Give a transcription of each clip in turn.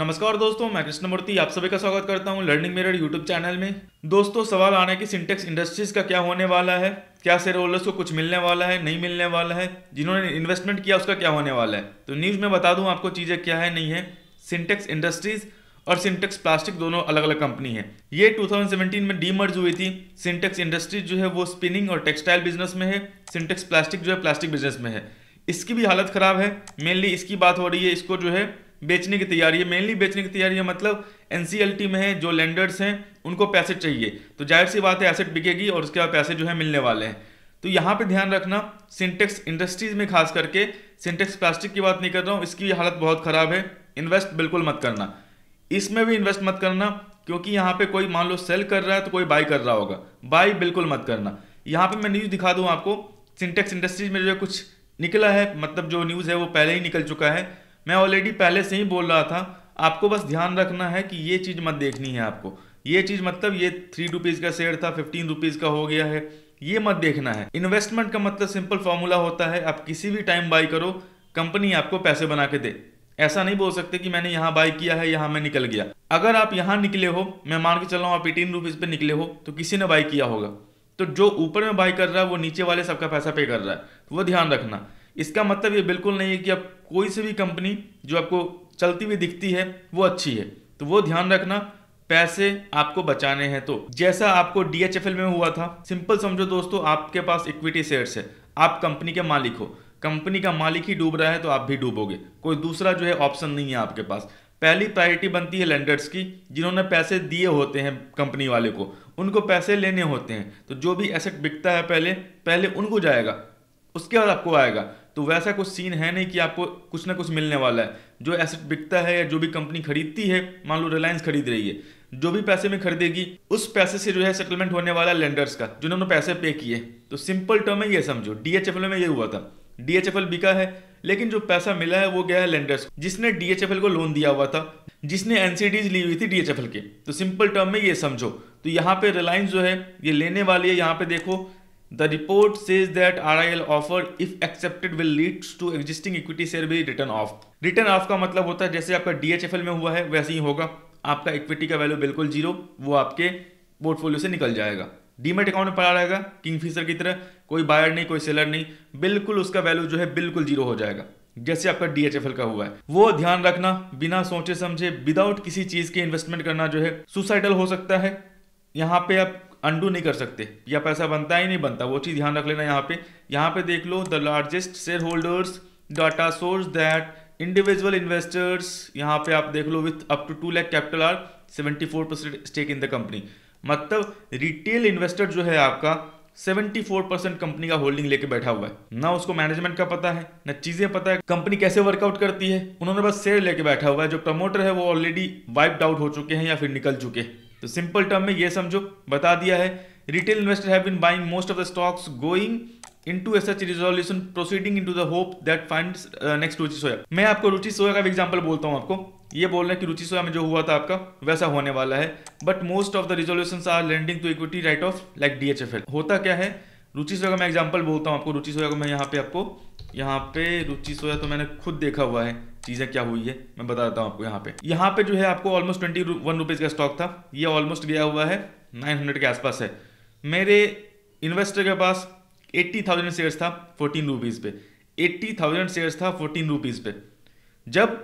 नमस्कार दोस्तों मैं कृष्णमूर्ति आप सभी का स्वागत करता हूं लर्निंग मेरड यूट्यूब चैनल में दोस्तों सवाल आने की सिंटेक्स इंडस्ट्रीज का क्या होने वाला है क्या शेयर होल्डर्स को कुछ मिलने वाला है नहीं मिलने वाला है जिन्होंने इन्वेस्टमेंट किया उसका क्या होने वाला है तो न्यूज़ में बता दूँ आपको चीज़ें क्या है नहीं है सिंटेक्स इंडस्ट्रीज और सिंटेक्स प्लास्टिक दोनों अलग अलग कंपनी है ये 2017 में डीमर्ज हुई थी सिंटेक्स इंडस्ट्रीज जो है वो स्पिनिंग और टेक्सटाइल बिजनेस में है सिंटेक्स प्लास्टिक जो है प्लास्टिक बिजनेस में है इसकी भी हालत ख़राब है मेनली इसकी बात हो रही है इसको जो है बेचने की तैयारी है मेनली बेचने की तैयारी है मतलब एनसीएलटी में है जो लैंडर्स हैं उनको पैसे चाहिए तो जाहिर सी बात है एसेट बिकेगी और उसके बाद पैसे जो है मिलने वाले हैं तो यहाँ पे ध्यान रखना सिंटेक्स इंडस्ट्रीज में खास करके सिंटेक्स प्लास्टिक की बात नहीं कर रहा हूँ इसकी हालत बहुत ख़राब है इन्वेस्ट बिल्कुल मत करना इसमें भी इन्वेस्ट मत करना क्योंकि यहाँ पे कोई मान लो सेल कर रहा है तो कोई बाई कर रहा होगा बाई बिल्कुल मत करना यहाँ पे मैं न्यूज़ दिखा दूँ आपको सिंटेक्स इंडस्ट्रीज में जो कुछ निकला है मतलब जो न्यूज़ है वो पहले ही निकल चुका है मैं ऑलरेडी पहले से ही बोल रहा था आपको बस ध्यान रखना है कि ये चीज़ मत देखनी है आपको ये चीज़ मतलब ये थ्री रुपीज़ का शेयर था फिफ्टीन रुपीज़ का हो गया है ये मत देखना है इन्वेस्टमेंट का मतलब सिंपल फॉर्मूला होता है आप किसी भी टाइम बाई करो कंपनी आपको पैसे बना के दे ऐसा नहीं बोल सकते कि मैंने यहाँ बाई किया है यहाँ मैं निकल गया अगर आप यहाँ निकले हो मैं मान के चल रहा हूँ आप एटीन रुपीज़ पे निकले हो तो किसी ने बाई किया होगा तो जो ऊपर में बाई कर रहा है वो नीचे वाले सबका पैसा पे कर रहा है वो ध्यान रखना इसका मतलब ये बिल्कुल नहीं है कि आप कोई से भी कंपनी जो आपको चलती हुई दिखती है वो अच्छी है तो वो ध्यान रखना पैसे आपको बचाने हैं तो जैसा आपको डीएचएफएल में हुआ था सिंपल समझो दोस्तों आपके पास इक्विटी शेयर्स है आप कंपनी के मालिक हो कंपनी का मालिक ही डूब रहा है तो आप भी डूबोगे कोई दूसरा जो है ऑप्शन नहीं है आपके पास पहली प्रायोरिटी बनती है लेंडर्स की जिन्होंने पैसे दिए होते हैं कंपनी वाले को उनको पैसे लेने होते हैं तो जो भी एसेट बिकता है पहले पहले उनको जाएगा उसके बाद आपको आएगा तो वैसा कुछ सीन है नहीं कि आपको कुछ ना कुछ मिलने वाला है जो एसेट बिकता है या जो भी कंपनी खरीदती है मान लो रिलायंस खरीद रही है जो भी पैसे में खरीदेगी उस पैसे से जो है सेटलमेंट होने वाला है लेंडर्स का जिन्होंने पैसे पे किए तो सिंपल टर्म में ये समझो डीएचएफएल में ये हुआ था डीएचएफएल बिका है लेकिन जो पैसा मिला है वो गया है लेंडर्स जिसने डीएचएफएल को लोन दिया हुआ था जिसने एनसीडीज ली हुई थी डीएचएफएल के तो सिंपल टर्म में ये समझो तो यहाँ पे रिलायंस जो है ये लेने वाली है यहाँ पे देखो The report says that RIL offer if accepted will lead to existing equity share भी रिटर्न ऑफ रिटर्न ऑफ का मतलब होता है जैसे आपका DHFL में हुआ है वैसे ही होगा आपका इक्विटी का वैल्यू बिल्कुल जीरो वो आपके पोर्टफोलियो से निकल जाएगा डीमेट अकाउंट में पड़ा रहेगा किंगफिशर की तरह कोई बायर नहीं कोई सेलर नहीं बिल्कुल उसका वैल्यू जो है बिल्कुल जीरो हो जाएगा जैसे आपका डीएचएफएल का हुआ है वो ध्यान रखना बिना सोचे समझे विदाउट किसी चीज के इन्वेस्टमेंट करना जो है सुसाइडल हो सकता है यहाँ पे आप अंडू नहीं कर सकते या पैसा बनता ही नहीं बनता वो चीज़ ध्यान रख लेना यहाँ पे यहाँ पे देख लो the largest share holders data source that individual investors यहाँ पे आप देख लो with up to two lakh capital are seventy four percent stake in the company मतलब रिटेल इन्वेस्टर जो है आपका सेवेंटी फोर परसेंट कंपनी का होल्डिंग लेके बैठा हुआ है ना उसको मैनेजमेंट का पता है ना चीजें पता है कंपनी कैसे वर्कआउट करती है उन्होंने बस शेयर लेके बैठा हुआ है जो प्रमोटर है वो ऑलरेडी वाइप्ड आउट हो चुके हैं या फिर निकल चुके हैं तो सिंपल टर्म में ये समझो बता दिया है retail investor have been buying most of the stocks going into a such resolution proceeding into the hope that finds Ruchi uh, Soya मैं आपको रुचि सोया का एग्जांपल बोलता हूँ आपको ये बोल रहे हैं कि रुचि सोया में जो हुआ था आपका वैसा होने वाला है but most of the resolution are lending to equity write off like DHFL होता क्या है रुचि सोया का मैं एग्जाम्पल बोलता हूँ आपको रुचि सोया को मैं यहाँ पे आपको यहाँ पे रुचि सोया तो मैंने खुद देखा हुआ है चीज़ें क्या हुई है मैं बता देता हूँ आपको यहाँ पे यहाँ पे जो है आपको ऑलमोस्ट ट्वेंटी वन रुपीज़ का स्टॉक था ये ऑलमोस्ट गया हुआ है नाइन हंड्रेड के आसपास है मेरे इन्वेस्टर के पास एट्टी थाउजेंड शेयर्स था फोर्टीन रुपीज़ पे एट्टी थाउजेंड शेयर्स था फोर्टीन रुपीज़ पे जब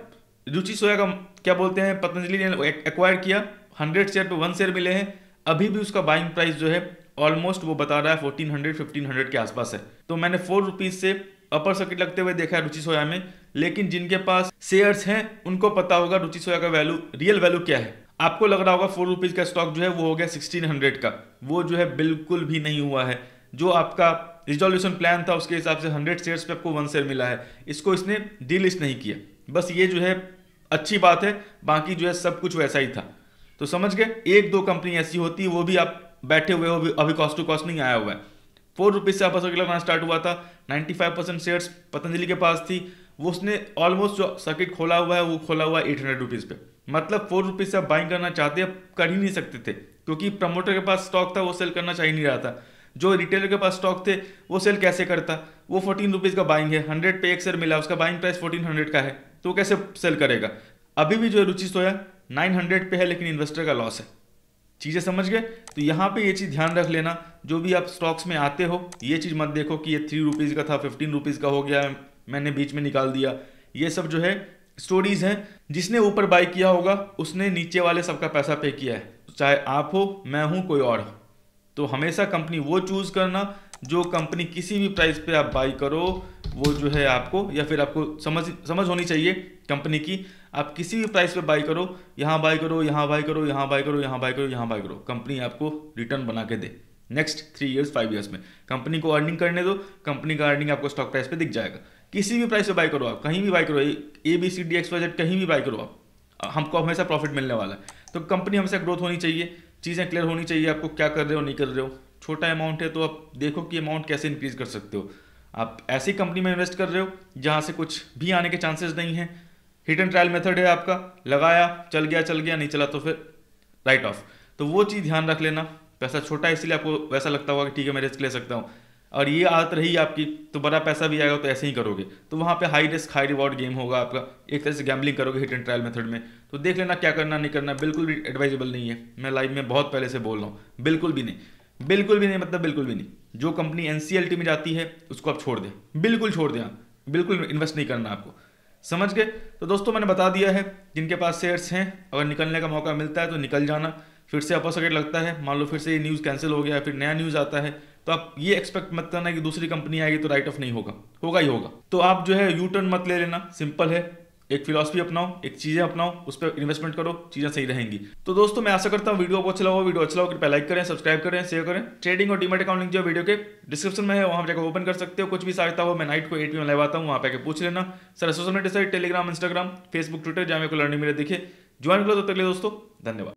रुचि सोया का क्या बोलते हैं पतंजलि ने एक्वायर किया हंड्रेड शेयर पे वन शेयर मिले हैं अभी भी उसका बाइंग प्राइस जो है ऑलमोस्ट वो बता रहा है फोर्टीन हंड्रेड फिफ्टीन हंड्रेड के आसपास है तो मैंने फोर रुपीज़ से अपर सर्किट लगते हुए देखा है रुचि सोया में लेकिन जिनके पास शेयर्स हैं उनको पता होगा रुचि सोया का वैल्यू रियल वैल्यू क्या है आपको लग रहा होगा फोर रुपीज़ का स्टॉक जो है वो हो गया सिक्सटीन हंड्रेड का वो जो है बिल्कुल भी नहीं हुआ है जो आपका रिजोल्यूशन प्लान था उसके हिसाब से हंड्रेड शेयर्स पे आपको वन शेयर मिला है इसको इसने डीलिस्ट नहीं किया बस ये जो है अच्छी बात है बाकी जो है सब कुछ वैसा ही था तो समझ गए एक दो कंपनी ऐसी होती वो भी आप बैठे हुए हो अभी कॉस्ट टू कॉस्ट नहीं आया हुआ है फोर रुपीज़ से आपस असर लगाना स्टार्ट हुआ था 95% शेयर्स पतंजलि के पास थी वो उसने ऑलमोस्ट जो सर्किट खोला हुआ है वो खोला हुआ है एट हंड्रेड रुपीज़ पर मतलब फोर रुपीज़ से आप बाइंग करना चाहते हैं कर ही नहीं सकते थे क्योंकि प्रमोटर के पास स्टॉक था वो सेल करना चाह ही नहीं रहा था जो रिटेलर के पास स्टॉक थे वो सेल कैसे करता वो फोर्टीन रुपीज़ का बाइंग है हंड्रेड पे एक शेयर मिला उसका बाइंग प्राइस फोर्टीन हंड्रेड का है तो वो कैसे सेल करेगा अभी भी जो रुचि सोया नाइन हंड्रेड पे है लेकिन इन्वेस्टर का लॉस है चीज़ें समझ गए तो यहाँ पे ये चीज़ ध्यान रख लेना जो भी आप स्टॉक्स में आते हो ये चीज़ मत देखो कि ये थ्री रुपीज़ का था फिफ्टीन रुपीज़ का हो गया मैंने बीच में निकाल दिया ये सब जो है स्टोरीज हैं जिसने ऊपर बाई किया होगा उसने नीचे वाले सबका पैसा पे किया है चाहे आप हो मैं हूं कोई और तो हमेशा कंपनी वो चूज़ करना जो कंपनी किसी भी प्राइस पे आप बाई करो वो जो है आपको या फिर आपको समझ समझ होनी चाहिए कंपनी की आप किसी भी प्राइस पे बाई करो यहाँ बाई करो यहाँ बाई करो यहाँ बाई करो यहाँ बाई करो यहाँ बाई करो कंपनी आपको रिटर्न बना के दे next three years five years में कंपनी को अर्निंग करने दो कंपनी का अर्निंग आपको स्टॉक प्राइस पे दिख जाएगा किसी भी प्राइस पे बाई करो आप कहीं भी बाई करो A B C D X Y Z कहीं भी बाई करो आप हमको हमेशा प्रॉफिट मिलने वाला है तो कंपनी हमेशा ग्रोथ होनी चाहिए चीज़ें क्लियर होनी चाहिए आपको क्या कर रहे हो नहीं कर रहे हो छोटा अमाउंट है तो आप देखो कि अमाउंट कैसे इंक्रीज कर सकते हो आप ऐसी कंपनी में इन्वेस्ट कर रहे हो जहाँ से कुछ भी आने के चांसेस नहीं हैं हिट एंड ट्रायल मेथड है आपका लगाया चल गया चल गया नहीं चला तो फिर राइट ऑफ तो वो चीज़ ध्यान रख लेना पैसा छोटा है इसलिए आपको वैसा लगता होगा कि ठीक है मैं रिस्क ले सकता हूँ और ये आदत रही आपकी तो बड़ा पैसा भी आएगा तो ऐसे ही करोगे तो वहाँ पे high risk high reward game होगा आपका एक तरह से गैम्बलिंग करोगे हिट एंड ट्रायल मेथड में तो देख लेना क्या करना नहीं करना बिल्कुल भी एडवाइजेबल नहीं है मैं लाइफ में बहुत पहले से बोल रहा हूँ बिल्कुल भी नहीं बिल्कुल भी नहीं मतलब बिल्कुल भी नहीं जो कंपनी एन में जाती है उसको आप छोड़ दें बिल्कुल छोड़ दें आप बिल्कुल इन्वेस्ट नहीं करना आपको समझ गए तो दोस्तों मैंने बता दिया है जिनके पास शेयर्स हैं अगर निकलने का मौका मिलता है तो निकल जाना फिर से अपर सर्किट लगता है मान लो फिर से ये न्यूज़ कैंसिल हो गया फिर नया न्यूज़ आता है तो आप ये एक्सपेक्ट मत करना कि दूसरी कंपनी आएगी तो राइट ऑफ नहीं होगा होगा ही होगा तो आप जो है यू टर्न मत ले लेना सिंपल है एक फिलोसफी अपनाओ एक चीज़ें अपनाओ उस पर इन्वेस्टमेंट करो चीज़ें सही रहेंगी तो दोस्तों मैं आशा करता हूँ वीडियो को अच्छा लगा वीडियो अच्छा लगा कृपया लाइक करें सब्सक्राइब करें शेयर करें ट्रेडिंग और डीमेट अकाउंट लिंक जो वीडियो के डिस्क्रिप्शन में है वहाँ जाकर ओपन कर सकते हो कुछ भी सहायता हो मैं नाइट को एट में लाइव आता हूँ वहाँ पर पूछ लेना सर सोशल मीडिया से टेलीग्राम इंस्टाग्राम फेसबुक ट्विटर जहाँ मेरे को लर्निंग मेरे दिखे ज्वाइन करो तो तक दोस्तों धन्यवाद